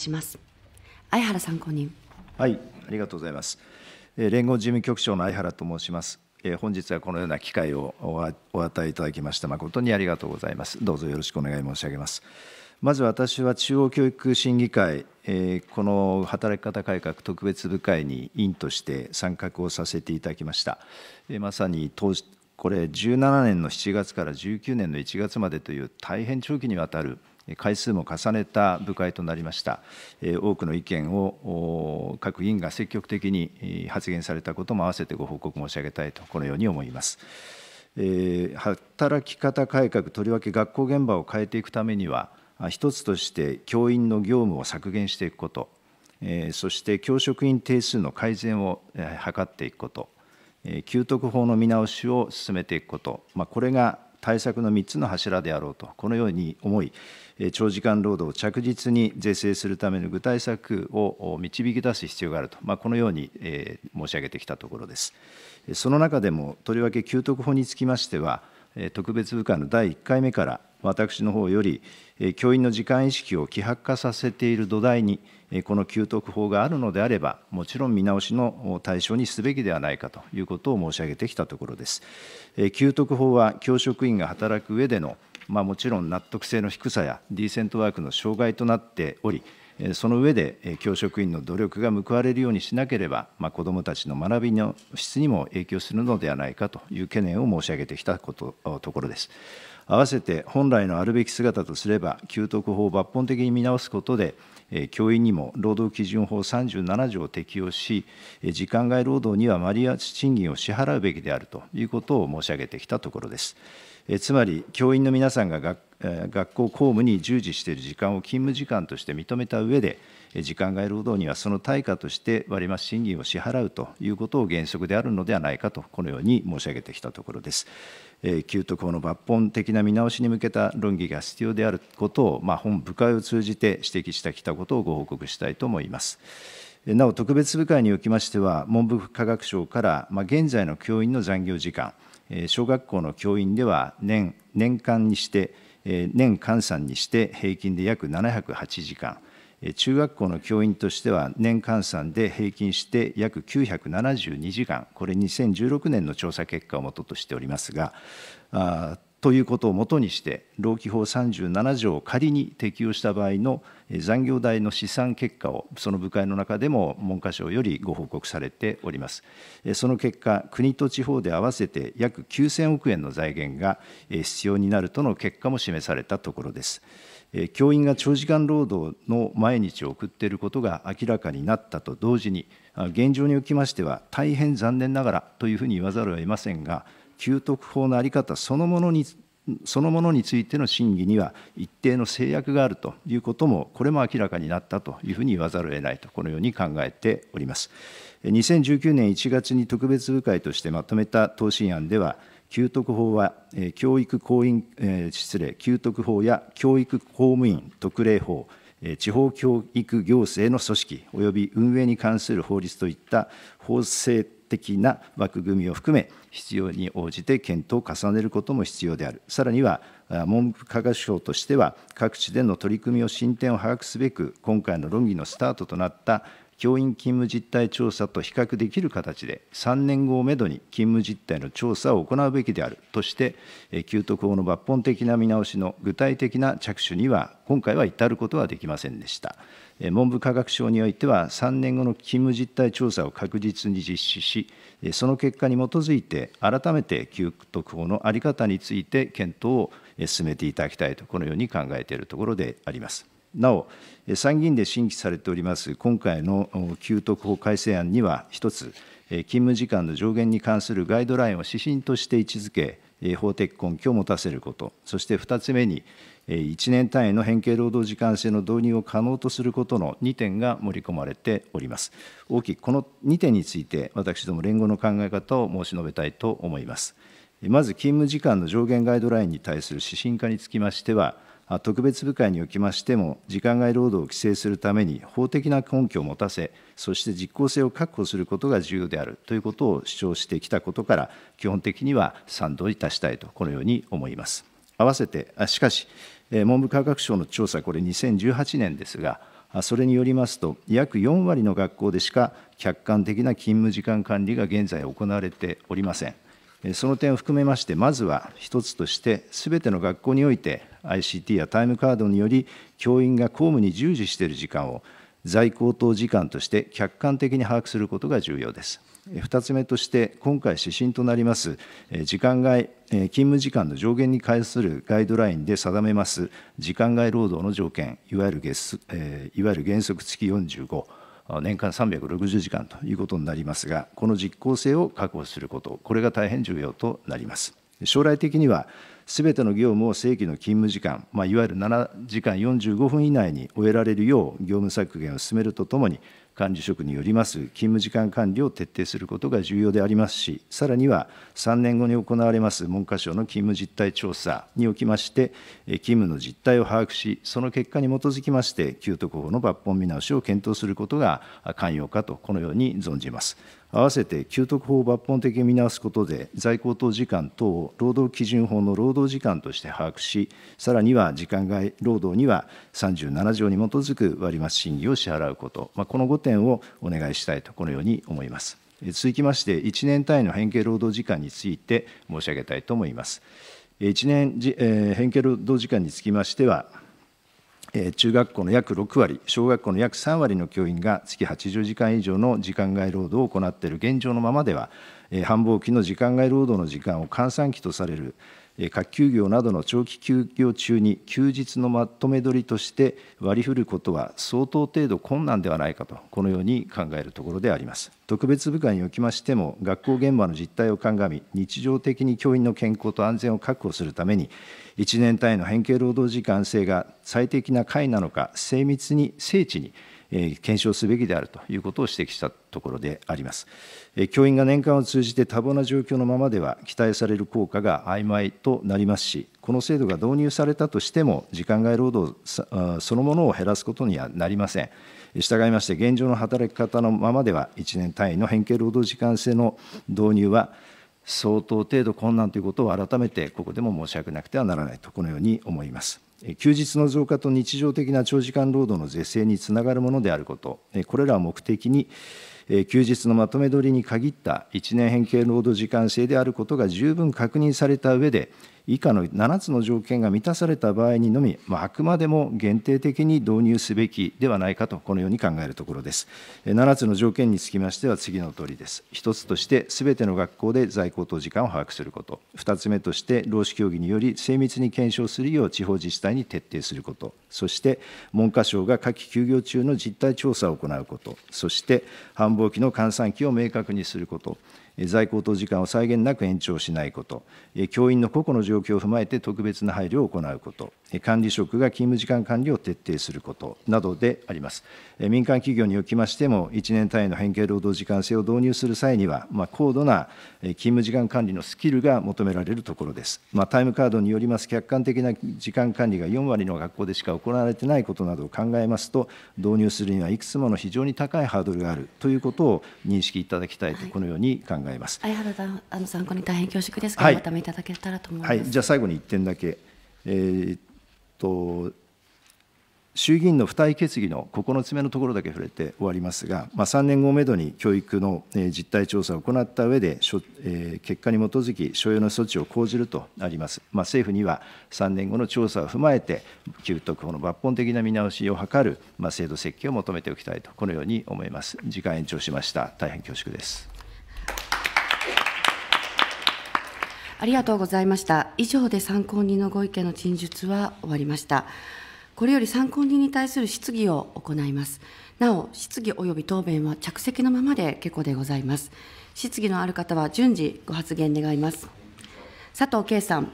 します相原参考人はいありがとうございます連合事務局長の相原と申します本日はこのような機会をお与えいただきました誠にありがとうございますどうぞよろしくお願い申し上げますまず私は中央教育審議会この働き方改革特別部会に委員として参画をさせていただきましたまさに当これ17年の7月から19年の1月までという大変長期にわたる回数も重ねた部会となりました。多くの意見を各委員が積極的に発言されたことも併せてご報告申し上げたいと、このように思います。働き方改革、とりわけ学校現場を変えていくためには、一つとして教員の業務を削減していくこと、そして教職員定数の改善を図っていくこと、給特法の見直しを進めていくこと、これが対策の3つの柱であろうと、このように思い、長時間労働を着実に是正するための具体策を導き出す必要があると、まあ、このように申し上げてきたところです。その中でも、とりわけ給特法につきましては、特別部会の第1回目から私の方より、教員の時間意識を希薄化させている土台に、この給特法があるのであれば、もちろん見直しの対象にすべきではないかということを申し上げてきたところです。給特法は教職員が働く上での、まあ、もちろん納得性の低さやディーセントワークの障害となっており、その上で教職員の努力が報われるようにしなければ、まあ、子どもたちの学びの質にも影響するのではないかという懸念を申し上げてきたことところです。併せて本来のあるべき姿とすれば、給特法を抜本的に見直すことで、教員にも労働基準法37条を適用し、時間外労働にはマリア賃金を支払うべきであるということを申し上げてきたところです。つまり教員の皆さんが学学校公務に従事している時間を勤務時間として認めた上で、時間外労働にはその対価として割増賃金を支払うということを原則であるのではないかと、このように申し上げてきたところです。給特法の抜本的な見直しに向けた論議が必要であることを、まあ、本部会を通じて指摘してきたことをご報告したいと思います。なお、特別部会におきましては、文部科学省から、現在の教員の残業時間、小学校の教員では年年間にして、年換算にして平均で約708時間、中学校の教員としては年換算で平均して約972時間、これ2016年の調査結果をもととしておりますが、ということをもとにして、労基法37条を仮に適用した場合の残業代の試算結果を、その部会の中でも文科省よりご報告されております。その結果、国と地方で合わせて約9000億円の財源が必要になるとの結果も示されたところです。教員が長時間労働の毎日を送っていることが明らかになったと同時に、現状におきましては、大変残念ながらというふうに言わざるを得ませんが、給特法の在り方そのものにそのものについての審議には一定の制約があるということも、これも明らかになったというふうに言わざるを得ないと、このように考えております。2019年1月に特別部会としてまとめた答申案では、給特法は、教育公員、失礼、給特法や教育公務員特例法、地方教育行政の組織及び運営に関する法律といった法制的な枠組みを含め、必要に応じて検討を重ねることも必要である。さらには、文部科学省としては、各地での取り組みを進展を把握すべく、今回の論議のスタートとなった教員勤務実態調査と比較できる形で、3年後をめどに勤務実態の調査を行うべきであるとして、給特法の抜本的な見直しの具体的な着手には、今回は至ることはできませんでした。文部科学省においては、3年後の勤務実態調査を確実に実施し、その結果に基づいて、改めて給特法の在り方について検討を進めていただきたいと、このように考えているところであります。なお、参議院で審議されております今回の給特法改正案には、一つ、勤務時間の上限に関するガイドラインを指針として位置づけ、法的根拠を持たせること、そして二つ目に、1年単位の変形労働時間制の導入を可能とすることの2点が盛り込まれております。大きくこの2点について、私ども連合の考え方を申し述べたいと思います。まず、勤務時間の上限ガイドラインに対する指針化につきましては、特別部会におきましても、時間外労働を規制するために法的な根拠を持たせ、そして実効性を確保することが重要であるということを主張してきたことから、基本的には賛同いたしたいと、このように思います。合わせて、しかし、文部科学省の調査、これ2018年ですが、それによりますと、約4割の学校でしか客観的な勤務時間管理が現在行われておりません。その点を含めまして、まずは一つとして、すべての学校において、ICT やタイムカードにより教員が公務に従事している時間を在校等時間として客観的に把握することが重要です。2つ目として、今回、指針となります時間外、勤務時間の上限に関するガイドラインで定めます時間外労働の条件、いわゆる月いわゆる原則付き45、年間360時間ということになりますが、この実効性を確保すること、これが大変重要となります。将来的には、すべての業務を正規の勤務時間、まあ、いわゆる7時間45分以内に終えられるよう、業務削減を進めるとともに、管理職によります勤務時間管理を徹底することが重要でありますし、さらには3年後に行われます文科省の勤務実態調査におきまして、勤務の実態を把握し、その結果に基づきまして、給特法の抜本見直しを検討することが肝要かと、このように存じます。合わせて給特法を抜本的に見直すことで、在庫等時間等を労働基準法の労働時間として把握し、さらには時間外労働には37条に基づく割増審議を支払うこと、まあ、この5点をお願いしたいと、このように思います。続きまして、1年単位の変形労働時間について申し上げたいと思います。1年、えー、変形労働時間につきましては、中学校の約6割、小学校の約3割の教員が月80時間以上の時間外労働を行っている現状のままでは、繁忙期の時間外労働の時間を換算期とされる学休業などの長期休業中に休日のまとめ取りとして割り振ることは相当程度困難ではないかと、このように考えるところであります。特別部会におきましても、学校現場の実態を鑑み、日常的に教員の健康と安全を確保するために、1年単位の変形労働時間制が最適な会なのか、精密に、精緻に、検証すべきであるということを指摘したところであります。教員が年間を通じて多忙な状況のままでは、期待される効果が曖昧となりますし、この制度が導入されたとしても、時間外労働そのものを減らすことにはなりません。従いまして、現状の働き方のままでは、1年単位の変形労働時間制の導入は、相当程度困難ということを改めてここでも申し訳なくてはならないと、このように思います。休日の増加と日常的な長時間労働の是正につながるものであること、これらを目的に、休日のまとめ取りに限った1年変形労働時間制であることが十分確認された上で、以下の7つの条件が満たされた場合にのみ、まあ、あくまでも限定的に導入すべきではないかと、このように考えるところです。7つの条件につきましては次のとおりです。1つとして、すべての学校で在校等時間を把握すること。2つ目として、労使協議により精密に検証するよう地方自治体に徹底すること。そして、文科省が夏季休業中の実態調査を行うこと。そして、繁忙期の閑散期を明確にすること。在校等時間を際限なく延長しないこと、教員の個々の状況を踏まえて特別な配慮を行うこと、管理職が勤務時間管理を徹底することなどであります。民間企業におきましても、1年単位の変形労働時間制を導入する際には、まあ、高度な勤務時間管理のスキルが求められるところです。まあ、タイムカードによります、客観的な時間管理が4割の学校でしか行われていないことなどを考えますと、導入するにはいくつもの非常に高いハードルがあるということを認識いただきたいと、このように考えます。相、はい、原さん、参考に大変恐縮ですが、はい、まとめいただけたらと思います。はい、じゃあ最後に1点だけ。えーと衆議院の付帯決議の9つ目のところだけ触れて終わりますが、まあ、3年後をめどに教育の実態調査を行った上で、えー、結果に基づき所要の措置を講じるとあります。まあ、政府には3年後の調査を踏まえて、給特法の抜本的な見直しを図る、まあ、制度設計を求めておきたいと、このように思います。時間延長しました。大変恐縮です。ありがとうございました以上で参考人のご意見の陳述は終わりましたこれより参考人に対する質疑を行いますなお質疑及び答弁は着席のままで結構でございます質疑のある方は順次ご発言願います佐藤圭さん